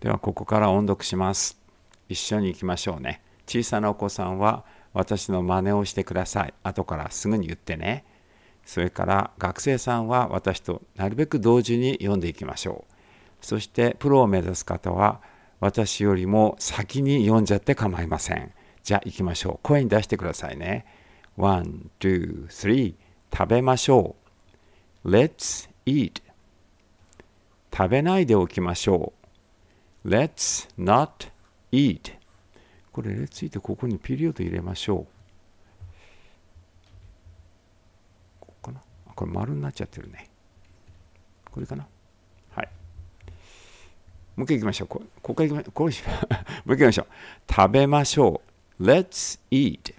ではここから音読します一緒に行きましょうね小さなお子さんは私の真似をしてください後からすぐに言ってねそれから学生さんは私となるべく同時に読んでいきましょうそしてプロを目指す方は私よりも先に読んじゃって構いませんじゃあ行きましょう声に出してくださいね One, two, three 食べましょう Let's eat 食べないでおきましょう Let's not eat これ Let's eat ここにピリオド入れましょうここかなこれ丸になっちゃってるねこれかなはいもう一回いきましょうこここらい きましょうこもう一回いきましょう食べましょう Let's eat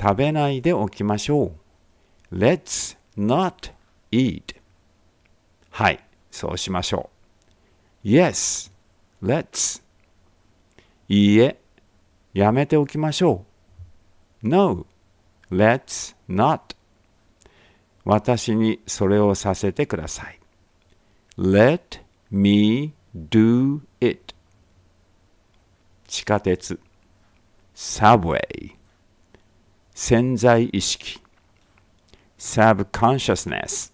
食べないでおきましょう Let's not eat はいそうしましょう Yes Let's いいえ、やめておきましょう。No, let's not 私にそれをさせてください。Let me do it 地下鉄 Subway 潜在意識 Subconsciousness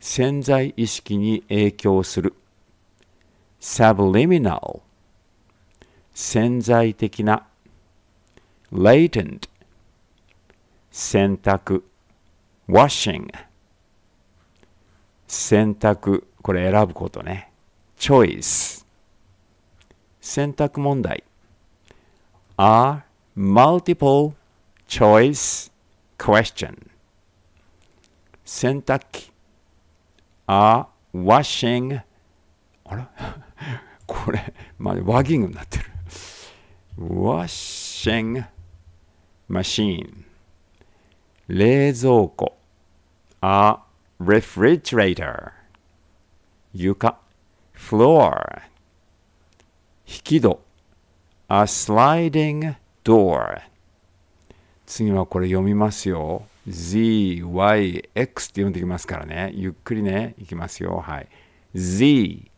潜在意識に影響する subliminal 潜在的な latent 洗濯 washing 選択これ選ぶことね choice 選択問題 are multiple choice question 洗濯機 are washing あら これ、まあ、ワギングになってる。washing machine 冷蔵庫 a refrigerator 床 floor 引き戸 a sliding door 次はこれ読みますよ ZYX って読んでいきますからねゆっくりねいきますよはい ZYX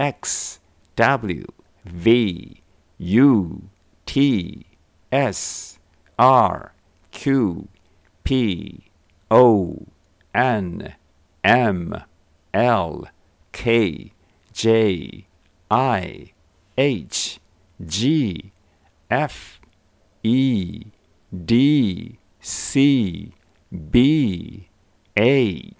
X W V U T S R Q P O N M L K J I H G F E D C B A